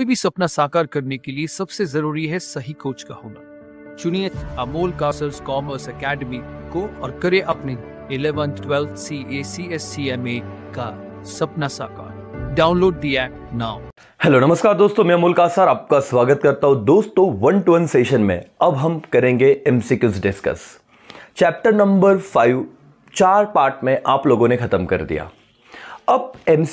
कोई भी सपना साकार करने के लिए सबसे जरूरी है सही कोच का होना चुनिए अमोल कासर्स कॉमर्स एकेडमी को और करे अपने eleventh twelfth C A C S C M A का सपना साकार download the app now hello नमस्कार दोस्तों मैं अमोल कासर आपका स्वागत करता हूँ दोस्तों वन टू वन सेशन में अब हम करेंगे MCQs discuss chapter number five चार पार्ट में आप लोगों ने खत्म कर दिया अब एम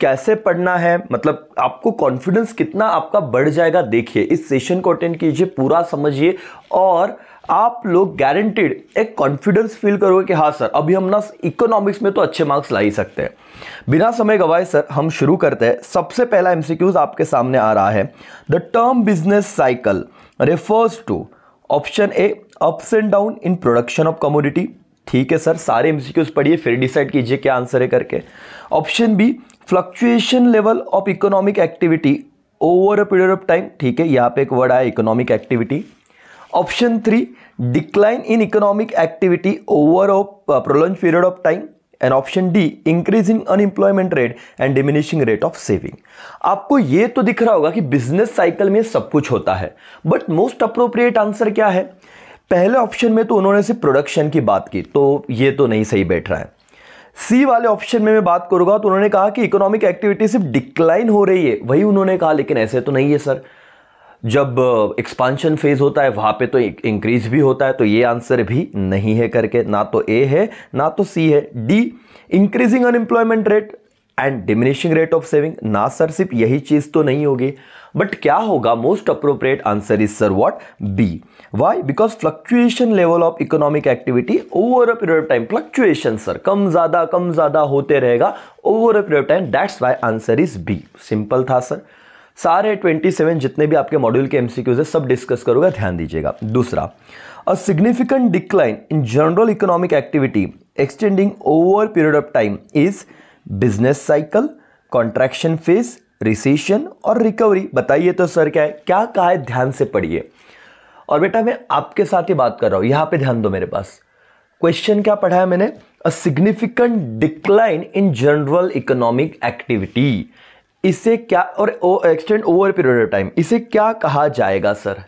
कैसे पढ़ना है मतलब आपको कॉन्फिडेंस कितना आपका बढ़ जाएगा देखिए इस सेशन को अटेंड कीजिए पूरा समझिए और आप लोग गारंटेड एक कॉन्फिडेंस फील करोगे कि हाँ सर अभी हम ना इकोनॉमिक्स में तो अच्छे मार्क्स ला ही सकते हैं बिना समय गवाए सर हम शुरू करते हैं सबसे पहला एम आपके सामने आ रहा है the term business cycle refers to option A ups and down in production of commodity ठीक है सर सारे एमसीक्यूज पढ़िए फिर डिसाइड कीजिए क्या आंसर है करके option B fluctuation level of economic activity over a period of time ठीक है यहाँ पे एक वर्ड आया economic activity option three decline in economic activity over of prolong period of time and option D increasing unemployment rate and diminishing rate of saving आपको ये तो दिख रहा होगा कि बिजनेस साइकिल में सब कुछ होता है बट मोस्ट अप्रोप्रिएट आंसर क्या है पहले ऑप्शन में तो उन्होंने सिर्फ प्रोडक्शन की बात की तो ये तो नहीं सही बैठ रहा है सी वाले ऑप्शन में मैं बात करूंगा तो उन्होंने कहा कि इकोनॉमिक एक्टिविटी सिर्फ डिक्लाइन हो रही है वही उन्होंने कहा लेकिन ऐसे तो नहीं है सर जब एक्सपांशन uh, फेज होता है वहां पे तो इंक्रीज भी होता है तो ये आंसर भी नहीं है करके ना तो ए है ना तो सी है D increasing unemployment rate and diminishing rate of saving ना सर सिर्फ यही चीज़ तो नहीं होगी बट क्या होगा most appropriate answer is sir what B why because fluctuation level of economic activity over a period of time fluctuation sir कम ज़्यादा कम ज़्यादा होते रहेगा over a period of time that's why answer is B simple था sir सारे 27 जितने भी आपके मॉड्यूल के एमसीक्यूज है सब डिस्कस करोगे ध्यान दीजिएगा दूसरा a significant decline in general economic activity extending over period of time is business cycle contraction phase recession और रिकवरी बताइए तो सर क्या है क्या कहा है ध्यान से पढ़िए और बेटा मैं आपके साथ ही बात कर रहा हूं यहां पे ध्यान दो मेरे पास क्वेश्चन क्या पढ़ा है मैंने a significant decline in general economic activity इसे क्या और extend over period of time इसे क्या कहा जाएगा सर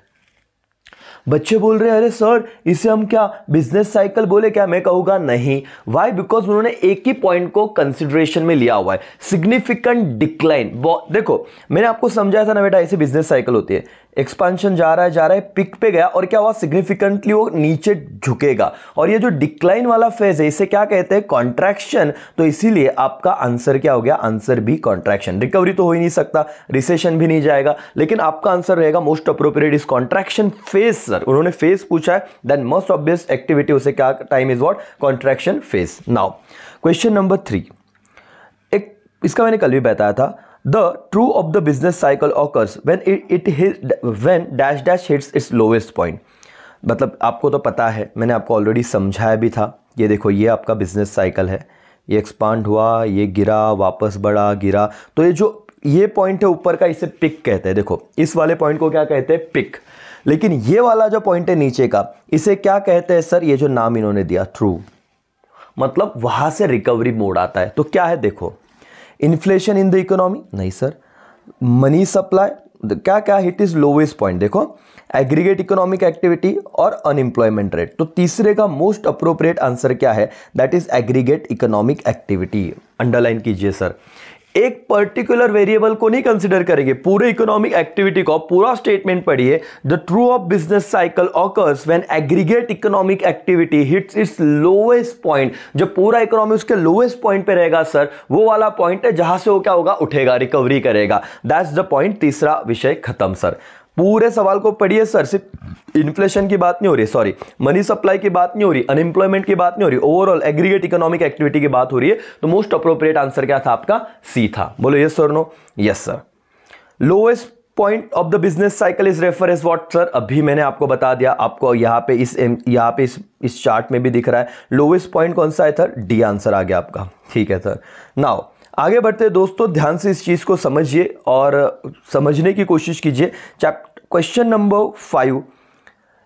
बच्चे बोल रहे हैं अरे सर इसे हम क्या बिजनेस साइकिल बोले क्या मैं कहूँगा नहीं वाई बिकॉज उन्होंने एक ही पॉइंट को कंसिडरेशन में लिया हुआ है सिग्निफिकेंट डिक्लाइन देखो मैंने आपको समझाया था ना बेटा ऐसे बिजनेस साइकिल होती है एक्सपांशन जा रहा है जा रहा है पिक पे गया और क्या हुआ सिग्निफिकेंटली वो नीचे झुकेगा और ये जो डिक्लाइन वाला फेज है इसे क्या कहते हैं कॉन्ट्रैक्शन तो इसीलिए आपका आंसर क्या हो गया आंसर भी कॉन्ट्रैक्शन रिकवरी तो हो ही नहीं सकता रिसेशन भी नहीं जाएगा लेकिन आपका आंसर रहेगा most appropriate is contraction phase sir उन्होंने फेज पूछा है देन मोस्ट ऑब्वियस एक्टिविटी उसे क्या time is what contraction phase now question number three एक इसका मैंने कल भी बताया था The true of the business cycle occurs when it, it hit, when dash dash hits its lowest point. मतलब आपको तो पता है मैंने आपको ऑलरेडी समझाया भी था ये देखो ये आपका बिजनेस साइकिल है ये एक्सपांड हुआ ये गिरा वापस बढ़ा गिरा तो ये जो ये पॉइंट है ऊपर का इसे पिक कहते हैं देखो इस वाले पॉइंट को क्या कहते हैं पिक लेकिन ये वाला जो पॉइंट है नीचे का इसे क्या कहते हैं सर ये जो नाम इन्होंने दिया थ्रू मतलब वहाँ से रिकवरी मोड आता है तो क्या है देखो इन्फ्लेशन इन द इकोनॉमी नहीं सर मनी सप्लाई क्या क्या हिट इज लोवेस्ट पॉइंट देखो एग्रीगेट इकोनॉमिक एक्टिविटी और अनएम्प्लॉयमेंट रेट तो तीसरे का मोस्ट अप्रोप्रिएट आंसर क्या है that is aggregate economic activity underline कीजिए सर एक पर्टिकुलर वेरिएबल को नहीं कंसिडर करेंगे पूरे इकोनॉमिक एक्टिविटी को पूरा स्टेटमेंट पढ़िए the trough of business cycle occurs when aggregate economic activity hits its lowest point जो पूरा इकोनॉमी उसके लोएस्ट पॉइंट पे रहेगा सर वो वाला पॉइंट है जहां से वो क्या होगा उठेगा रिकवरी करेगा दैट्स द पॉइंट तीसरा विषय खत्म सर पूरे सवाल को पढ़िए सर सिर्फ इन्फ्लेशन की बात नहीं हो रही सॉरी मनी सप्लाई की बात नहीं हो रही अनएम्प्लॉयमेंट की बात नहीं हो रही ओवरऑल एग्रीगेट इकोनॉमिक एक्टिविटी की बात हो रही है तो मोस्ट अप्रोप्रिएट आंसर क्या था आपका सी था बोलो yes sir no yes sir lowest point of the business cycle is refer is what sir अभी मैंने आपको बता दिया आपको यहाँ पे इस यहाँ पे इस इस चार्ट में भी दिख रहा है लोएस्ट पॉइंट कौन सा है सर डी आंसर आ गया आपका ठीक है सर नाउ आगे बढ़ते दोस्तों ध्यान से इस चीज़ को समझिए और समझने की कोशिश कीजिए क्वेश्चन नंबर फाइव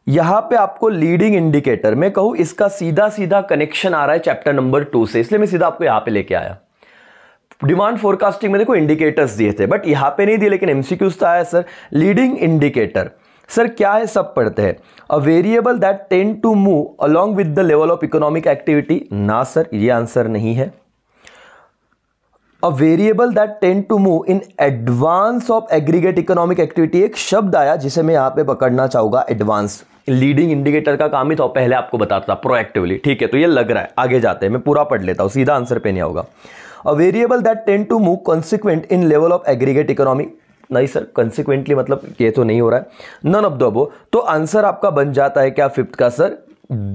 यहाँ पे आपको लीडिंग इंडिकेटर मैं कहूँ इसका सीधा सीधा कनेक्शन आ रहा है चैप्टर नंबर टू से इसलिए मैं सीधा आपको यहाँ पे लेके आया डिमांड फोरकास्टिंग में देखो इंडिकेटर्स दिए थे बट यहाँ पे नहीं दिए लेकिन एमसीक्यूज तो आया सर लीडिंग इंडिकेटर सर क्या है सब पढ़ते हैं a variable that tend to move along with the level of economic activity ना सर ये आंसर नहीं है a variable that tend to move in advance of aggregate economic activity एक शब्द आया जिसे मैं यहाँ पे पकड़ना चाहूंगा एडवांस लीडिंग इंडिकेटर का काम ही तो पहले आपको बताता था प्रोएक्टिवली ठीक है तो ये लग रहा है आगे जाते हैं मैं पूरा पढ़ लेता हूँ सीधा आंसर पे नहीं होगा a variable that tend to move consequent in level of aggregate economic नहीं सर कंसिक्वेंटली मतलब ये तो नहीं हो रहा है नन ऑफ द अबो तो आंसर आपका बन जाता है क्या फिफ्थ का sir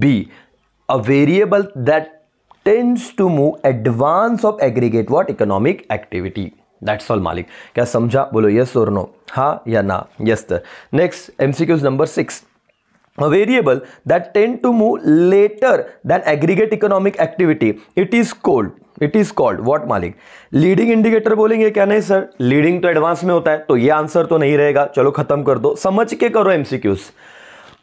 B a variable that tends to move advance of aggregate what economic activity that's all मालिक क्या समझा बोलो यस और नो हा या ना yes next MCQs number six a variable that tend to move later than aggregate economic activity it is cold it is called what मालिक leading indicator बोलेंगे क्या नहीं सर लीडिंग तो एडवांस में होता है तो ये आंसर तो नहीं रहेगा चलो खत्म कर दो समझ के करो एमसीक्यूज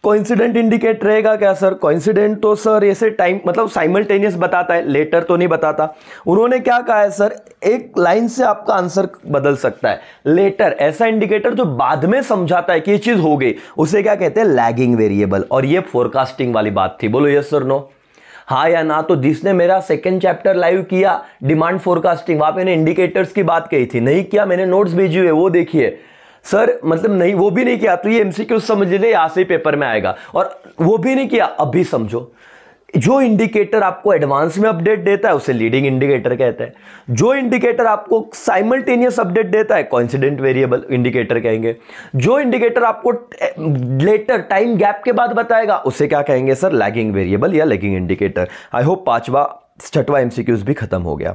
कोइंसिडेंट इंडिकेट रहेगा क्या सर कोइंसिडेंट तो सर ऐसे टाइम मतलब साइमल्टेनियस बताता है लेटर तो नहीं बताता उन्होंने क्या कहा है सर एक लाइन से आपका आंसर बदल सकता है लेटर ऐसा इंडिकेटर जो बाद में समझाता है कि ये चीज़ हो गई उसे क्या कहते हैं लैगिंग वेरिएबल और ये फोरकास्टिंग वाली बात थी बोलो यस सर नो हाँ या ना तो जिसने मेरा सेकेंड चैप्टर लाइव किया डिमांड फोरकास्टिंग वहां पे मैंने इंडिकेटर्स की बात कही थी नहीं किया मैंने नोट्स भेजी हुए वो देखिए सर मतलब नहीं वो भी नहीं किया तो ये एमसीक्यू समझ ले यहां से पेपर में आएगा और वो भी नहीं किया अभी समझो जो इंडिकेटर आपको एडवांस में अपडेट देता है उसे लीडिंग इंडिकेटर कहते हैं जो इंडिकेटर आपको साइमल्टेनियस अपडेट देता है कॉन्सिडेंट वेरिएबल इंडिकेटर कहेंगे जो इंडिकेटर आपको लेटर टाइम गैप के बाद बताएगा उसे क्या कहेंगे सर लैगिंग वेरिएबल या लैगिंग इंडिकेटर आई होप पांचवा छठवा एमसीक्यूज भी खत्म हो गया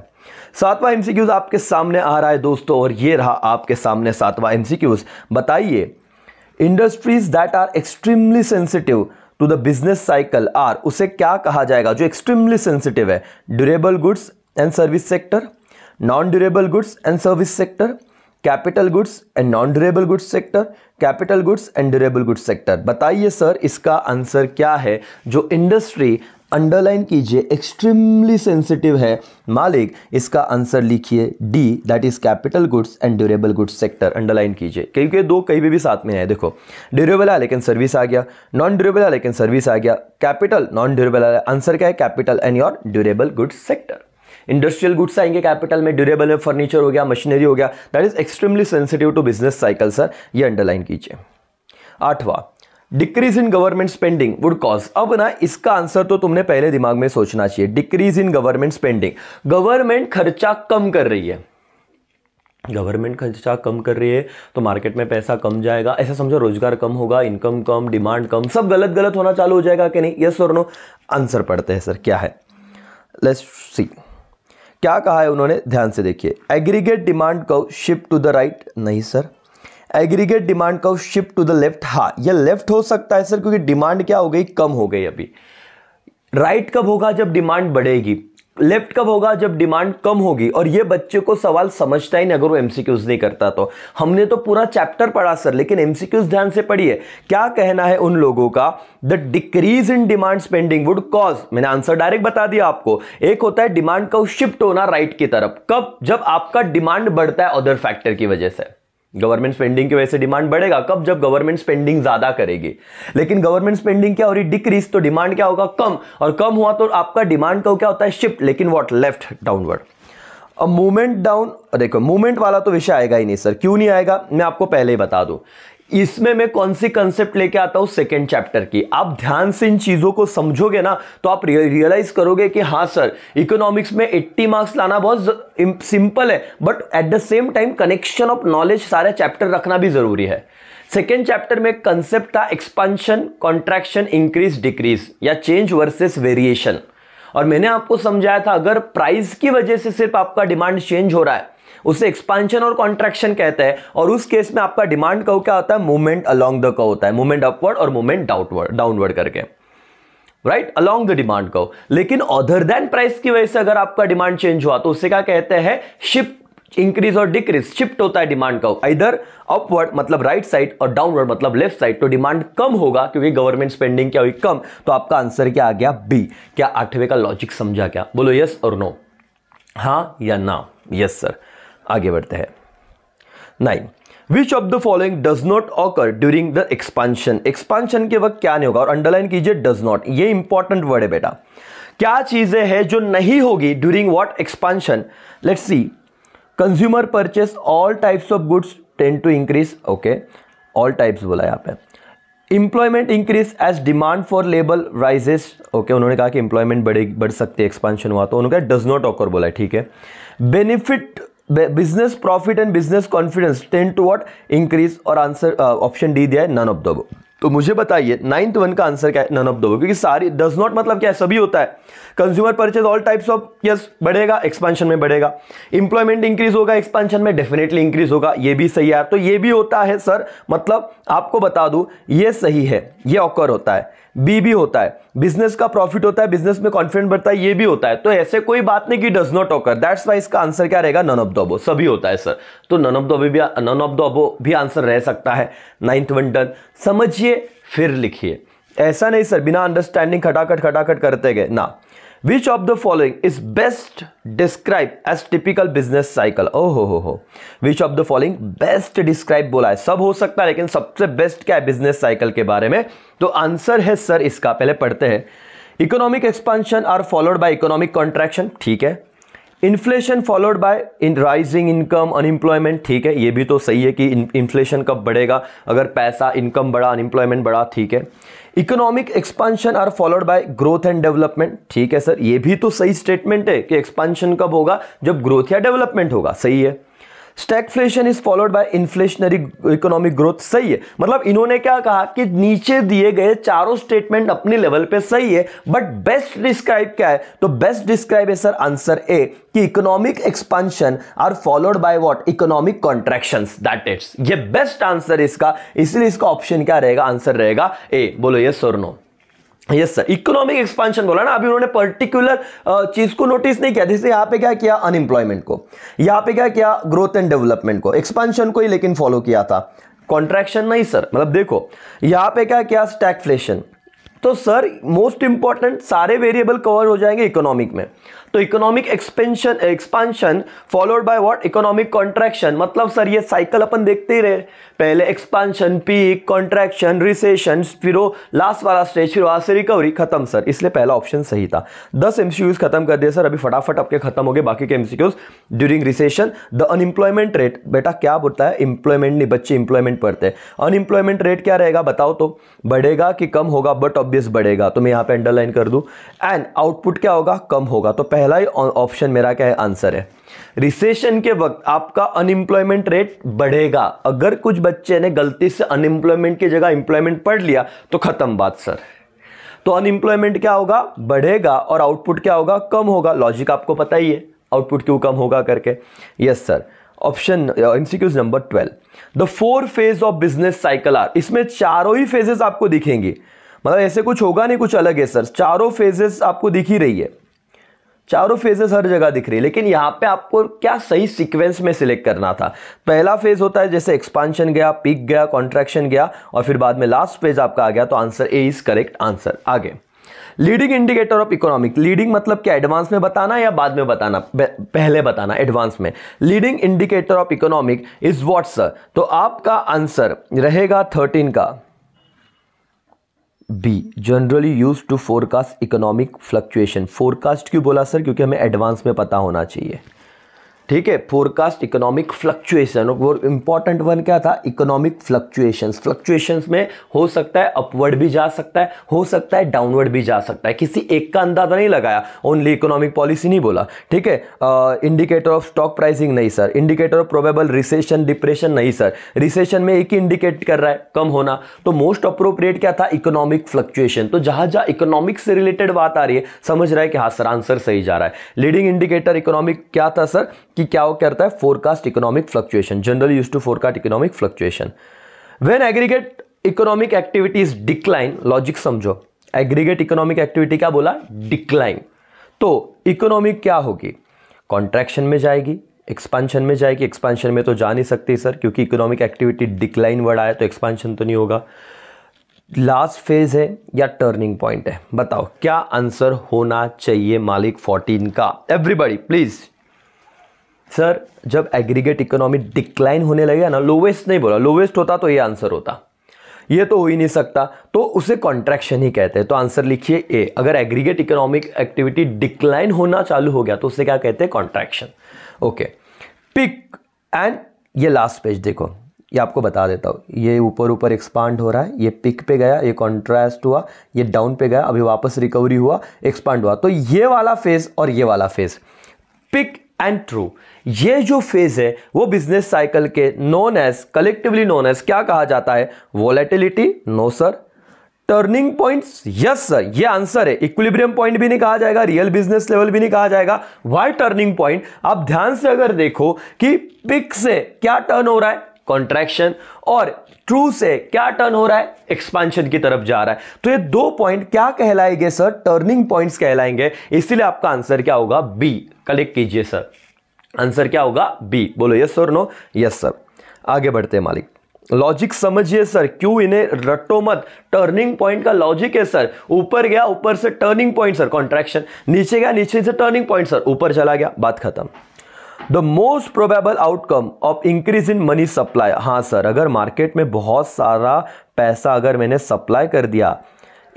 सातवां एमसीक्यूज आपके सामने आ रहा है दोस्तों और ये रहा आपके सामने सातवां एमसीक्यूज बताइए industries that are extremely sensitive to the business cycle are उसे क्या कहा जाएगा जो एक्सट्रीमली सेंसिटिव है durable goods and service sector non durable goods and service sector capital goods and non durable goods sector capital goods and durable goods sector बताइए sir इसका answer क्या है जो इंडस्ट्री अंडरलाइन कीजिए एक्सट्रीमली सेंसिटिव है मालिक इसका आंसर लिखिए D that is capital goods and durable goods sector underline कीजिए क्योंकि दो कहीं भी, भी साथ में है देखो ड्यूरेबल है लेकिन सर्विस आ गया नॉन ड्यूरेबल है लेकिन सर्विस आ गया कैपिटल नॉन ड्यूरेबल है आंसर क्या है capital and your durable goods sector industrial goods आएंगे कैपिटल में ड्यूरेबल में फर्नीचर हो गया मशीनरी हो गया that is extremely sensitive to business cycle sir ये अंडरलाइन कीजिए आठवां decrease in government spending would cause अब ना इसका आंसर तो तुमने पहले दिमाग में सोचना चाहिए decrease in government spending government खर्चा कम कर रही है गवर्नमेंट खर्चा कम कर रही है तो मार्केट में पैसा कम जाएगा ऐसा समझो रोजगार कम होगा इनकम कम डिमांड कम सब गलत गलत होना चालू हो जाएगा कि नहीं यस और नो आंसर पढ़ते हैं सर क्या है लेट्स सी क्या कहा है उन्होंने ध्यान से देखिए aggregate demand curve shift to the right नहीं सर एग्रीगेट डिमांड का शिफ्ट टू द लेफ्ट हाँ यह लेफ्ट हो सकता है सर क्योंकि डिमांड क्या हो गई कम हो गई अभी राइट right कब होगा जब डिमांड बढ़ेगी लेफ्ट कब होगा जब डिमांड कम होगी और ये बच्चे को सवाल समझता ही नहीं अगर वो एमसीक्यूज नहीं करता तो हमने तो पूरा चैप्टर पढ़ा सर लेकिन एमसीक्यूज ध्यान से पढ़िए क्या कहना है उन लोगों का the decrease in demand spending would cause मैंने आंसर डायरेक्ट बता दिया आपको एक होता है डिमांड का शिफ्ट होना राइट right की तरफ कब जब आपका डिमांड बढ़ता है अदर फैक्टर की वजह से गवर्नमेंट स्पेंडिंग की वजह से डिमांड बढ़ेगा कब जब गवर्नमेंट स्पेंडिंग ज्यादा करेगी लेकिन गवर्नमेंट स्पेंडिंग क्या हो रही डिक्रीज तो डिमांड क्या होगा कम और कम हुआ तो आपका डिमांड का क्या होता है शिफ्ट लेकिन what left downward movement down देखो मूवमेंट वाला तो विषय आएगा ही नहीं सर क्यों नहीं आएगा मैं आपको पहले ही बता दूं इसमें मैं कौन सी कंसेप्ट लेके आता हूं सेकेंड चैप्टर की आप ध्यान से इन चीज़ों को समझोगे ना तो आप रियलाइज करोगे कि हाँ सर इकोनॉमिक्स में 80 मार्क्स लाना बहुत सिंपल है but at the same time connection of knowledge सारे चैप्टर रखना भी ज़रूरी है सेकेंड चैप्टर में कंसेप्ट था एक्सपांशन कॉन्ट्रैक्शन इंक्रीज डिक्रीज या चेंज वर्सेस वेरिएशन और मैंने आपको समझाया था अगर प्राइस की वजह से सिर्फ आपका डिमांड चेंज हो रहा है उसे एक्सपांशन और कॉन्ट्रैक्शन कहते हैं और उस केस में आपका डिमांड कर्व क्या होता है मूवमेंट अलॉन्ग द कर्व होता है मूवमेंट अपवर्ड और मूवमेंट डाउटवर्ड डाउनवर्ड करके right along the demand curve लेकिन अदर देन प्राइस की वजह से अगर आपका डिमांड चेंज हुआ तो उसे क्या कहते हैं शिप इंक्रीज और डिक्रीज शिफ्ट होता है डिमांड कर्व इधर अपवर्ड मतलब राइट right साइड और डाउनवर्ड मतलब लेफ्ट साइड तो डिमांड कम होगा क्योंकि गवर्नमेंट स्पेंडिंग क्या हुई कम तो आपका आंसर क्या आ गया बी क्या आठवें का लॉजिक समझा क्या बोलो यस और नो हाँ या ना यस सर आगे बढ़ते हैं nine which of the following does not occur during the expansion expansion के वक्त क्या नहीं होगा और अंडरलाइन कीजिए डज नॉट ये इंपॉर्टेंट वर्ड है बेटा क्या चीज़ें हैं जो नहीं होगी during what expansion let see consumer purchase all types of goods tend to increase okay all types बोला यहाँ पे employment increase as demand for labour rises okay उन्होंने कहा कि इंप्लॉयमेंट बढ़ सकती है एक्सपांशन हुआ तो उन्होंने कहा डज नॉट ऑकर बोला ठीक है benefit business profit and business confidence tend to what increase और आंसर ऑप्शन डी दिया है नन ऑफ दो तो मुझे बताइए नाइन्थ वन का आंसर क्या है नन ऑफ दो क्योंकि सारी डज नॉट मतलब क्या है सभी होता है consumer purchase all types of yes बढ़ेगा एक्सपांशन में बढ़ेगा इंप्लॉयमेंट इंक्रीज होगा एक्सपांशन में डेफिनेटली इंक्रीज होगा ये भी सही है तो ये भी होता है सर मतलब आपको बता दू ये सही है ये ऑकर होता है बी भी होता है बिजनेस का प्रॉफिट होता है बिजनेस में कॉन्फिडेंट बढ़ता है ये भी होता है तो ऐसे कोई बात नहीं कि does not occur that's why इसका आंसर क्या रहेगा नन ऑफ द अबो सभी होता है सर तो नन ऑफ द अबो भी नन ऑफ द अबो भी आंसर रह सकता है नाइन्थ वन डन समझिए फिर लिखिए ऐसा नहीं सर बिना अंडरस्टैंडिंग खटाखट खटाखट करते गए ना which of the following is best describe as typical business cycle ओ हो हो हो which of the following best describe बोला है सब हो सकता है लेकिन सबसे बेस्ट क्या है बिजनेस साइकिल के बारे में तो आंसर है सर इसका पहले पढ़ते हैं economic expansion are followed by economic contraction ठीक है inflation followed by in rising income unemployment ठीक है ये भी तो सही है कि इन्फ्लेशन कब बढ़ेगा अगर पैसा इनकम बढ़ा अनएम्प्लॉयमेंट बढ़ा ठीक है economic expansion are followed by growth and development ठीक है सर ये भी तो सही स्टेटमेंट है कि एक्सपांशन कब होगा जब ग्रोथ या डेवलपमेंट होगा सही है stagflation is followed by inflationary economic growth सही है मतलब इन्होंने क्या कहा कि नीचे दिए गए चारों स्टेटमेंट अपने लेवल पे सही है बट बेस्ट डिस्क्राइब क्या है तो बेस्ट डिस्क्राइब है सर आंसर ए कि economic expansion are followed by what economic contraction that it's ये बेस्ट आंसर इसका इसलिए इसका ऑप्शन क्या रहेगा आंसर रहेगा ए बोलो ये सोरनो यस सर इकोनॉमिक एक्सपांशन बोला ना अभी उन्होंने पर्टिकुलर चीज को नोटिस नहीं किया जैसे यहाँ पे क्या किया अनएम्प्लॉयमेंट को यहाँ पे क्या किया ग्रोथ एंड डेवलपमेंट को एक्सपांशन को ही लेकिन फॉलो किया था कॉन्ट्रैक्शन नहीं सर मतलब देखो यहाँ पे क्या किया स्टैगफ्लेशन तो सर मोस्ट इंपॉर्टेंट सारे वेरिएबल कवर हो जाएंगे इकोनॉमिक में तो economic expansion expansion followed by what economic contraction मतलब सर ये साइकिल अपन देखते ही रहे पहले एक्सपांशन पीक कॉन्ट्रैक्शन रिसेशन फिर लास्ट वाला स्टेज फिर वहां से रिकवरी खत्म सर इसलिए पहला ऑप्शन सही था दस एमसीक्यूज खत्म कर दिया सर अभी फटाफट आपके खत्म हो गए बाकी के MCQs during recession the unemployment rate बेटा क्या बोलता है इंप्लॉयमेंट नहीं बच्चे इंप्लॉयमेंट पढ़ते हैं अनएम्प्लॉयमेंट रेट क्या रहेगा बताओ तो बढ़ेगा कि कम होगा बट ऑब्वियस बढ़ेगा तो मैं यहां पर अंडरलाइन कर दू एंड आउटपुट क्या होगा कम होगा तो पहला पहला ही ऑप्शन मेरा क्या है आंसर है रिसेशन के वक्त आपका अनएम्प्लॉयमेंट रेट बढ़ेगा अगर कुछ बच्चे ने गलती से अनएम्प्लॉयमेंट की जगह एम्प्लॉयमेंट पढ़ लिया तो ख़त्म बात सर तो अनएम्प्लॉयमेंट क्या होगा बढ़ेगा और आउटपुट क्या होगा कम होगा लॉजिक आपको पता ही है आउटपुट क्यों कम होगा करके यस सर ऑप्शन इंस्टीट्यूज number twelve the four phase of business cycle are इसमें चारों ही फेजेस आपको दिखेंगी मतलब ऐसे कुछ होगा नहीं कुछ अलग है सर चारों फेजेस आपको दिख ही रही है चारों फेजेस हर जगह दिख रही है लेकिन यहाँ पे आपको क्या सही सीक्वेंस में सिलेक्ट करना था पहला फेज होता है जैसे एक्सपांशन गया पिक गया कॉन्ट्रैक्शन गया और फिर बाद में लास्ट फेज आपका आ गया तो answer A is correct answer आगे leading indicator of economic leading मतलब क्या एडवांस में बताना या बाद में बताना पहले बताना एडवांस में leading indicator of economic is what's sir तो आपका आंसर रहेगा थर्टीन का B generally use to forecast economic fluctuation forecast क्यों बोला सर क्योंकि हमें एडवांस में पता होना चाहिए ठीक है फोरकास्ट इकोनॉमिक फ्लक्चुएशन और इंपॉर्टेंट वन क्या था इकोनॉमिक फ्लक्चुएशंस फ्लक्चुएशंस में हो सकता है अपवर्ड भी जा सकता है हो सकता है डाउनवर्ड भी जा सकता है किसी एक का अंदाजा नहीं लगाया ओनली इकोनॉमिक पॉलिसी नहीं बोला ठीक है इंडिकेटर ऑफ स्टॉक प्राइसिंग नहीं sir indicator of probable recession depression नहीं सर रिसेशन में एक ही इंडिकेट कर रहा है कम होना तो मोस्ट अप्रोप्रिएट क्या था इकोनॉमिक फ्लक्चुएशन तो जहां जहां इकोनॉमिक से रिलेटेड बात आ रही है समझ रहा है कि हाँ सर आंसर सही जा रहा है लीडिंग इंडिकेटर इकोनॉमिक क्या था सर कि क्या वो करता है forecast economic fluctuation general use to forecast economic fluctuation when aggregate economic activities decline logic समझो एग्रीगेट इकोनॉमिक एक्टिविटी क्या बोला डिक्लाइन तो इकोनॉमिक क्या होगी कॉन्ट्रैक्शन में जाएगी एक्सपांशन में जाएगी एक्सपांशन में तो जा नहीं सकती सर क्योंकि इकोनॉमिक एक्टिविटी डिक्लाइन वर्ड आया तो एक्सपांशन तो नहीं होगा लास्ट फेज है या टर्निंग पॉइंट है बताओ क्या आंसर होना चाहिए मालिक फोर्टीन का एवरीबडी प्लीज़ सर जब एग्रीगेट इकोनॉमी डिक्लाइन होने लगेगा ना लोवेस्ट नहीं बोला लोवेस्ट होता तो ये आंसर होता ये तो हो ही नहीं सकता तो उसे कॉन्ट्रैक्शन ही कहते हैं तो आंसर लिखिए ए अगर एग्रीगेट इकोनॉमिक एक्टिविटी डिक्लाइन होना चालू हो गया तो उसे क्या कहते हैं कॉन्ट्रैक्शन ओके पिक एंड ये लास्ट पेज देखो ये आपको बता देता हूँ ये ऊपर ऊपर एक्सपांड हो रहा है ये पिक पे गया ये कॉन्ट्रास्ट हुआ ये डाउन पे गया अभी वापस रिकवरी हुआ एक्सपांड हुआ तो ये वाला फेज और ये वाला फेज़ पिक एंड ट्रू ये जो फेज है वो बिजनेस साइकिल के known as collectively known as क्या कहा जाता है volatility no sir turning points yes sir ये आंसर है इक्विलिब्रियम पॉइंट भी नहीं कहा जाएगा रियल बिजनेस लेवल भी नहीं कहा जाएगा वाई टर्निंग पॉइंट आप ध्यान से अगर देखो कि पिक से क्या टर्न हो रहा है कॉन्ट्रैक्शन और ट्रू से क्या टर्न हो रहा है एक्सपांशन की तरफ जा रहा है तो ये दो पॉइंट क्या कहलाएंगे सर टर्निंग पॉइंट्स कहलाएंगे इसीलिए आपका आंसर क्या होगा बी कलेक्ट कीजिए सर आंसर क्या होगा बी बोलो यस और नो यस सर आगे बढ़ते हैं मालिक लॉजिक समझिए सर क्यों इन्हें रट्टो मत टर्निंग पॉइंट का लॉजिक है सर ऊपर गया ऊपर से टर्निंग पॉइंट सर कॉन्ट्रैक्शन नीचे गया नीचे से टर्निंग पॉइंट सर ऊपर चला गया बात खत्म the most probable outcome of increase in money supply हाँ सर अगर मार्केट में बहुत सारा पैसा अगर मैंने सप्लाई कर दिया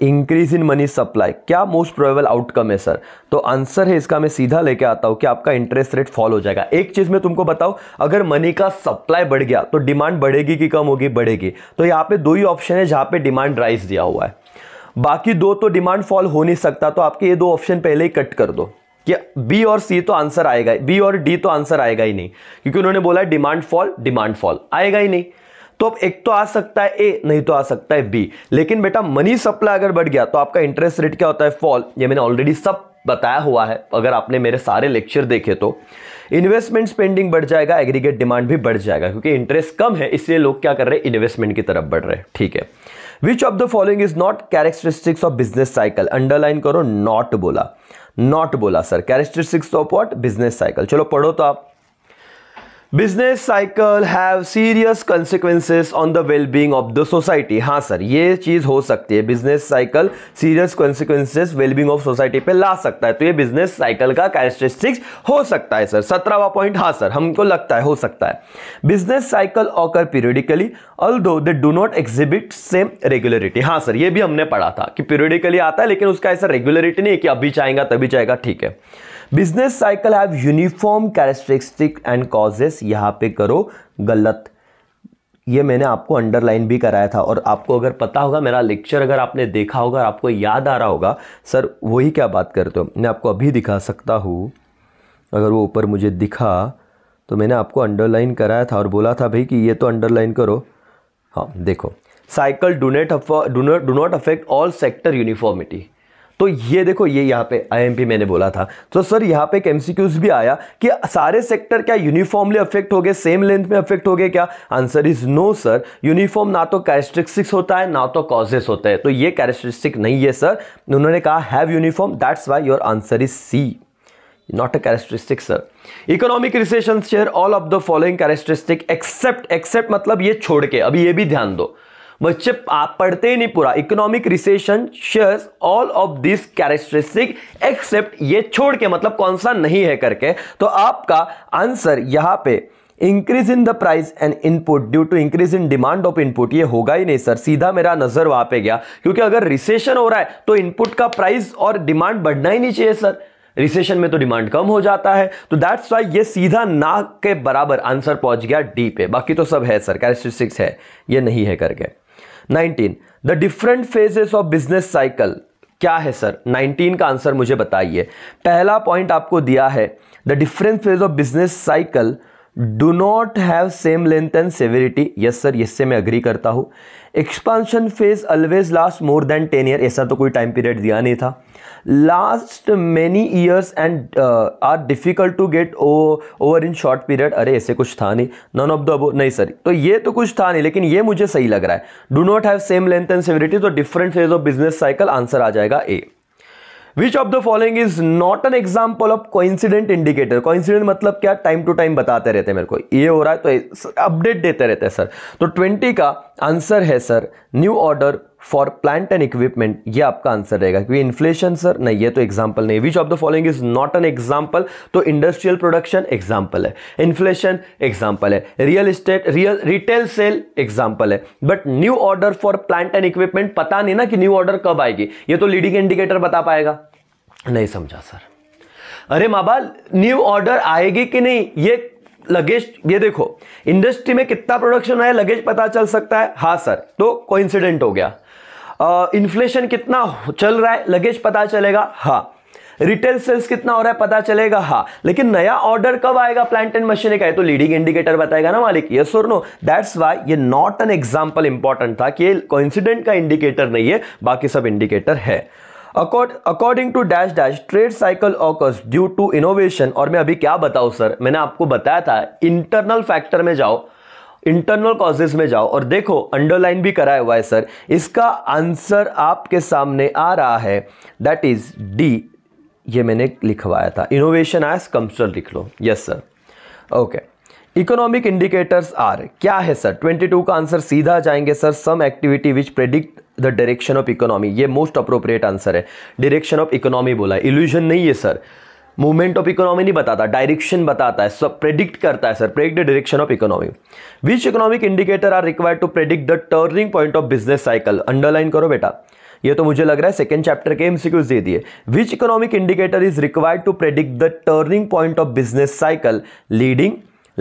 इंक्रीज इन मनी सप्लाई क्या मोस्ट प्रोबेबल आउटकम है सर तो आंसर है इसका मैं सीधा लेके आता हूँ कि आपका इंटरेस्ट रेट फॉल हो जाएगा एक चीज़ मैं तुमको बताऊँ अगर मनी का सप्लाई बढ़ गया तो डिमांड बढ़ेगी कि कम होगी बढ़ेगी तो यहाँ पे दो ही ऑप्शन है जहाँ पे डिमांड राइज दिया हुआ है बाकी दो तो डिमांड फॉल हो नहीं सकता तो आपके ये दो ऑप्शन पहले ही कट कर दो कि बी और सी तो आंसर आएगा बी और डी तो आंसर आएगा ही नहीं क्योंकि उन्होंने बोला डिमांड फॉल डिमांड फॉल आएगा ही नहीं तो अब एक तो आ सकता है ए नहीं तो आ सकता है बी लेकिन बेटा मनी सप्लाई अगर बढ़ गया तो आपका इंटरेस्ट रेट क्या होता है फॉल ये मैंने ऑलरेडी सब बताया हुआ है अगर आपने मेरे सारे लेक्चर देखे तो इन्वेस्टमेंट स्पेंडिंग बढ़ जाएगा एग्रीगेट डिमांड भी बढ़ जाएगा क्योंकि इंटरेस्ट कम है इसलिए लोग क्या कर रहे हैं इन्वेस्टमेंट की तरफ बढ़ रहे हैं ठीक है which of the following is not characteristics of business cycle underline करो नॉट बोला नॉट बोला sir characteristics of what business cycle चलो पढ़ो तो आप business cycle have serious consequences on the well being of the society हाँ sir ये चीज़ हो सकती है business cycle serious well wellbeing of society पे ला सकता है तो ये बिजनेस साइकिल का कैरेक्टरिस्टिक्स हो सकता है सर सत्रहवा पॉइंट हाँ सर हमको लगता है हो सकता है business cycle occur periodically although they do not exhibit same regularity हाँ सर ये भी हमने पढ़ा था कि पीरियडिकली आता है लेकिन उसका ऐसा रेगुलरिटी नहीं है कि अभी चाहेगा तभी चाहेगा ठीक है business cycle have uniform characteristic and causes यहाँ पे करो गलत ये मैंने आपको अंडरलाइन भी कराया था और आपको अगर पता होगा मेरा लेक्चर अगर आपने देखा होगा और आपको याद आ रहा होगा सर वही क्या बात करते हो मैं आपको अभी दिखा सकता हूँ अगर वो ऊपर मुझे दिखा तो मैंने आपको अंडरलाइन कराया था और बोला था भाई कि ये तो अंडरलाइन करो हाँ देखो cycle donate do not affect all sector uniformity तो ये देखो ये यहाँ पे आईएमपी मैंने बोला था तो सर यहाँ पे एक एमसीक्यूज भी आया कि सारे सेक्टर क्या यूनिफॉर्मली अफेक्ट हो गए सेम लेंथ में अफेक्ट हो गए क्या answer is no sir uniform ना तो कैरेस्ट्रिक्सिक्स होता है ना तो कॉजेस होते हैं तो ये कैरेस्ट्रिक्सिक नहीं है सर उन्होंने कहा have uniform that's why your answer is C not a characteristic sir economic recession share all of the following characteristic except except मतलब ये छोड़ के अभी ये भी ध्यान दो बच्चे आप पढ़ते ही नहीं पूरा economic recession shares all of this characteristic except ये छोड़ के मतलब कौन सा नहीं है करके तो आपका आंसर यहाँ पे increase in the price and input due to increase in demand of input ये होगा ही नहीं सर सीधा मेरा नजर वहां पे गया क्योंकि अगर रिसेशन हो रहा है तो इनपुट का प्राइस और डिमांड बढ़ना ही नहीं चाहिए सर रिसेशन में तो डिमांड कम हो जाता है तो दैट्स वाई ये सीधा ना के बराबर आंसर पहुंच गया डी पे बाकी तो सब है सर कैरेक्टरिस्टिक्स है ये नहीं है करके 19 the different phases of business cycle क्या है सर 19 का आंसर मुझे बताइए पहला पॉइंट आपको दिया है the different phase of business cycle do not have same length and severity yes sir इससे मैं अग्री करता हूँ expansion phase always last more than ten year ऐसा तो कोई टाइम पीरियड दिया नहीं था last many years and are difficult to get over in short period अरे ऐसे कुछ था नहीं नॉन ऑफ द अबो नहीं सर तो ये तो कुछ था नहीं लेकिन ये मुझे सही लग रहा है do not have same length and severity तो different phase of business cycle answer आ जाएगा A which of the following is not an example of coincident indicator coincident मतलब क्या टाइम टू टाइम बताते रहते हैं मेरे को ये हो रहा है तो अपडेट देते रहते हैं सर तो ट्वेंटी का आंसर है sir new order for plant and equipment ये आपका आंसर रहेगा क्योंकि इन्फ्लेशन सर नहीं ये तो एग्जाम्पल नहीं which of the following is not an example तो इंडस्ट्रियल प्रोडक्शन एग्जाम्पल है इन्फ्लेशन एग्जाम्पल है real estate real retail sale example है but new order for plant and equipment पता नहीं ना कि न्यू ऑर्डर कब आएगी ये तो लीडिंग इंडिकेटर बता पाएगा नहीं समझा सर अरे माबा न्यू ऑर्डर आएगी कि नहीं ये लगेज ये देखो इंडस्ट्री में कितना प्रोडक्शन आया लगेज पता चल सकता है हाँ सर तो कोइंसिडेंट हो गया इन्फ्लेशन कितना चल रहा है लगेज पता चलेगा हाँ रिटेल सेल्स कितना हो रहा है पता चलेगा हाँ लेकिन नया ऑर्डर कब आएगा प्लांट एंड मशीन का है तो लीडिंग इंडिकेटर बताएगा ना मालिक यस और नो दैट्स वाई ये नॉट एन एग्जाम्पल इंपॉर्टेंट था कि ये कोइंसिडेंट का इंडिकेटर नहीं है बाकी सब इंडिकेटर है according to dash dash trade cycle occurs due to innovation और मैं अभी क्या बताऊं सर मैंने आपको बताया था इंटरनल फैक्टर में जाओ इंटरनल कॉजेज में जाओ और देखो अंडरलाइन भी कराया हुआ है सर इसका आंसर आपके सामने आ रहा है दैट इज डी ये मैंने लिखवाया था इनोवेशन एज कंसल लिख लो yes sir okay economic indicators are क्या है सर 22 का आंसर सीधा जाएंगे sir some activity which predict the direction of economy ये मोस्ट अप्रोप्रिएट आंसर है डायरेक्शन ऑफ इकोनॉमी बोला इल्यूजन नहीं है सर मूवमेंट ऑफ इकोनॉमी नहीं बताता डायरेक्शन बताता है सब प्रेडिक्ट करता है sir predict direction of economy which economic indicator are required to predict the turning point of business cycle underline करो बेटा ये तो मुझे लग रहा है सेकेंड चैप्टर के एमसीक्यूज दे दिए which economic indicator is required to predict the turning point of business cycle leading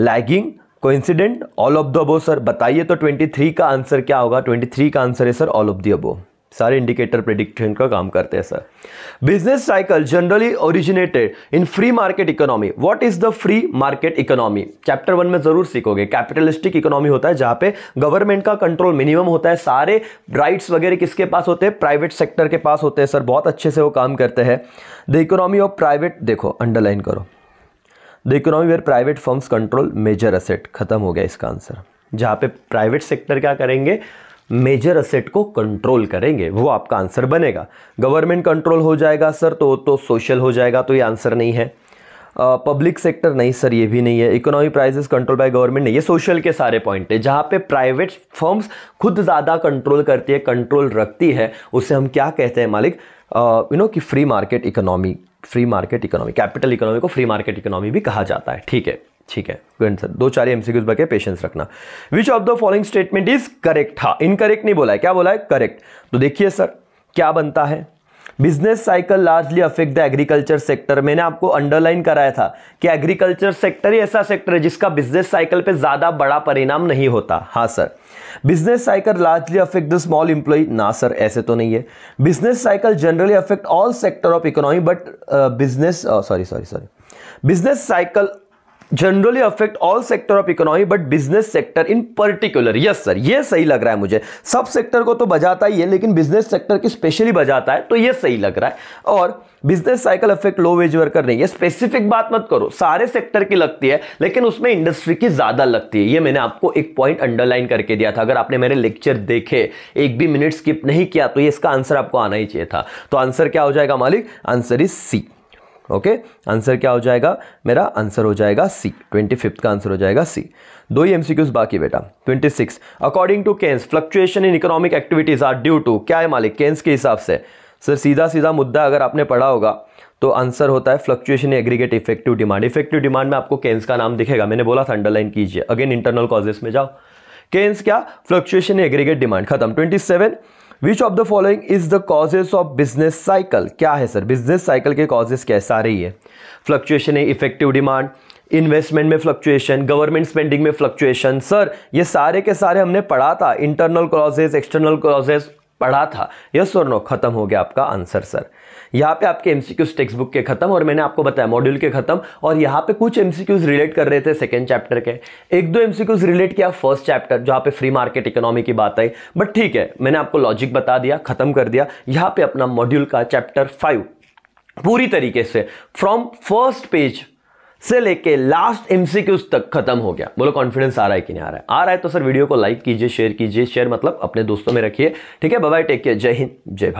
lagging coincident all of the above sir बताइए तो 23 का आंसर क्या होगा 23 का आंसर है sir all of the above सारे इंडिकेटर प्रेडिक्शन का काम करते हैं sir business cycle generally originated in free market economy what is the free market economy chapter one में जरूर सीखोगे कैपिटलिस्टिक इकोनॉमी होता है जहां पे गवर्नमेंट का कंट्रोल मिनिमम होता है सारे राइट्स वगैरह किसके पास होते हैं प्राइवेट सेक्टर के पास होते हैं सर बहुत अच्छे से वो काम करते हैं द इकोनॉमी ऑफ प्राइवेट देखो अंडरलाइन करो the economy where private firms control major asset खत्म हो गया इसका आंसर जहाँ पे प्राइवेट सेक्टर क्या करेंगे मेजर असेट को कंट्रोल करेंगे वो आपका आंसर बनेगा गवर्नमेंट कंट्रोल हो जाएगा सर तो तो सोशल हो जाएगा तो ये आंसर नहीं है पब्लिक uh, सेक्टर नहीं सर ये भी नहीं है economy prices control by government नहीं ये सोशल के सारे पॉइंट है जहाँ पे प्राइवेट फर्म्स खुद ज़्यादा कंट्रोल करती है कंट्रोल रखती है उसे हम क्या कहते हैं मालिक यू नो कि free market economy free market economy capital economy को फ्री मार्केट इकोनॉमी भी कहा जाता है ठीक है ठीक है गुड दो चार एमसीक्यूज बाकी पेशेंस रखना which of the following statement is correct हाँ इनकरेक्ट नहीं बोला है क्या बोला है करेक्ट तो देखिए सर क्या बनता है business cycle largely affect the agriculture sector मैंने आपको अंडरलाइन कराया था कि एग्रीकल्चर सेक्टर ही ऐसा सेक्टर है जिसका बिजनेस साइकिल पे ज़्यादा बड़ा परिणाम नहीं होता हाँ sir business cycle largely affect the small employee ना सर ऐसे तो नहीं है business cycle generally affect all sector of economy but business sorry sorry sorry business cycle generally affect all sector of economy but business sector in particular yes sir ये सही लग रहा है मुझे सब सेक्टर को तो बजाता ही है लेकिन बिजनेस सेक्टर की स्पेशली बजाता है तो ये सही लग रहा है और business cycle affect low wage worker नहीं है स्पेसिफिक बात मत करो सारे सेक्टर की लगती है लेकिन उसमें इंडस्ट्री की ज़्यादा लगती है ये मैंने आपको एक पॉइंट अंडरलाइन करके दिया था अगर आपने मेरे लेक्चर देखे एक भी मिनट स्किप नहीं किया तो ये इसका आंसर आपको आना ही चाहिए था तो आंसर क्या हो जाएगा मालिक answer is C okay answer क्या हो जाएगा मेरा आंसर हो जाएगा सी ट्वेंटी फिफ्थ का आंसर हो जाएगा सी दो ही एमसीक्यूज बाकी बेटा twenty six according to Keynes fluctuation in economic activities are due to क्या है मालिक केन्स के हिसाब से सर सीधा सीधा मुद्दा अगर आपने पढ़ा होगा तो आंसर होता है fluctuation aggregate effective demand effective demand में आपको केन्स का नाम दिखेगा मैंने बोला था अंडरलाइन कीजिए अगेन इंटरनल कॉजेस में जाओ केन्स क्या फ्लक्चुएशन एग्रीगेट डिमांड खत्म twenty seven which of the following is the causes of business cycle क्या है सर बिजनेस साइकिल के कॉजेस कैसे सारे है फ्लक्चुएशन है इफेक्टिव डिमांड इन्वेस्टमेंट में फ्लक्चुएशन गवर्नमेंट स्पेंडिंग में फ्लक्चुएशन सर ये सारे के सारे हमने पढ़ा था इंटरनल कॉजेस एक्सटर्नल कॉजेस पढ़ा था यस और नो खत्म हो गया आपका आंसर सर यहाँ पे आपके एमसीक्यूज टेक्स बुक के खत्म और मैंने आपको बताया मॉड्यूल के खत्म और यहाँ पे कुछ एमसीक्यूज रिलेट कर रहे थे सेकंड चैप्टर के एक दो एमसीक्यूज रिलेट किया फर्स्ट चैप्टर जहाँ पे फ्री मार्केट इकोनॉमी की बात आई बट ठीक है मैंने आपको लॉजिक बता दिया खत्म कर दिया यहाँ पे अपना मॉड्यूल का चैप्टर फाइव पूरी तरीके से फ्रॉम फर्स्ट पेज से लेके लास्ट एमसीक्यूज तक खत्म हो गया बोलो कॉन्फिडेंस आ रहा है कि नहीं आ रहा है आ रहा है तो सर वीडियो को लाइक कीजिए शेयर कीजिए शेयर मतलब अपने दोस्तों में रखिए ठीक है बाय टेक केयर जय हिंद जय भारत